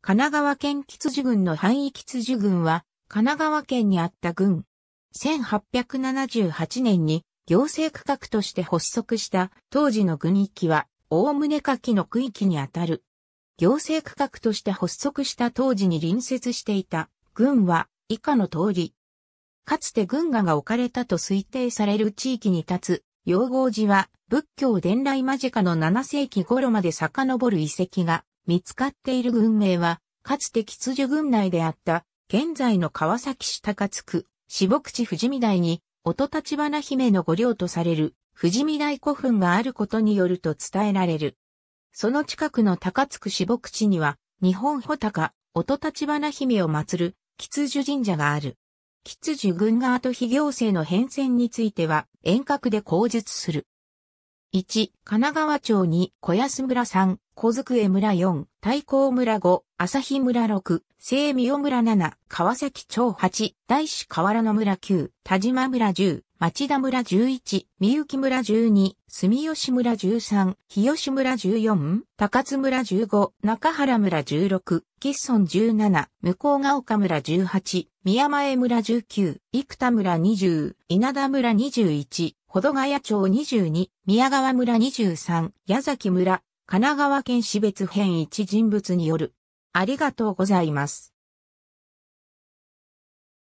神奈川県吉寿郡の範囲吉寿郡は、神奈川県にあった郡。1878年に行政区画として発足した当時の軍域は、大ね下記の区域にあたる。行政区画として発足した当時に隣接していた郡は以下の通り。かつて軍下が置かれたと推定される地域に立つ、養合寺は仏教伝来間近の7世紀頃まで遡る遺跡が見つかっている文名は、かつて吉樹軍内であった、現在の川崎市高津区、四牧地富士見台に、音立花姫の御陵とされる、富士見台古墳があることによると伝えられる。その近くの高津区四牧地には、日本穂高、音立花姫を祀る、吉樹神社がある。吉樹軍側と非行政の変遷については、遠隔で口述する。1、神奈川町に小安村3、小津江村4、太閤村5、朝日村6、聖代村7、川崎町8、大師河原野村9、田島村10、町田村11、三幸村12、住吉村13、日吉村14、高津村15、中原村16、吉村17、向ヶ丘村18、宮前村19、生田村20、稲田村21、保土ヶ谷町22、宮川村23、矢崎村、神奈川県市別編一人物による。ありがとうございます。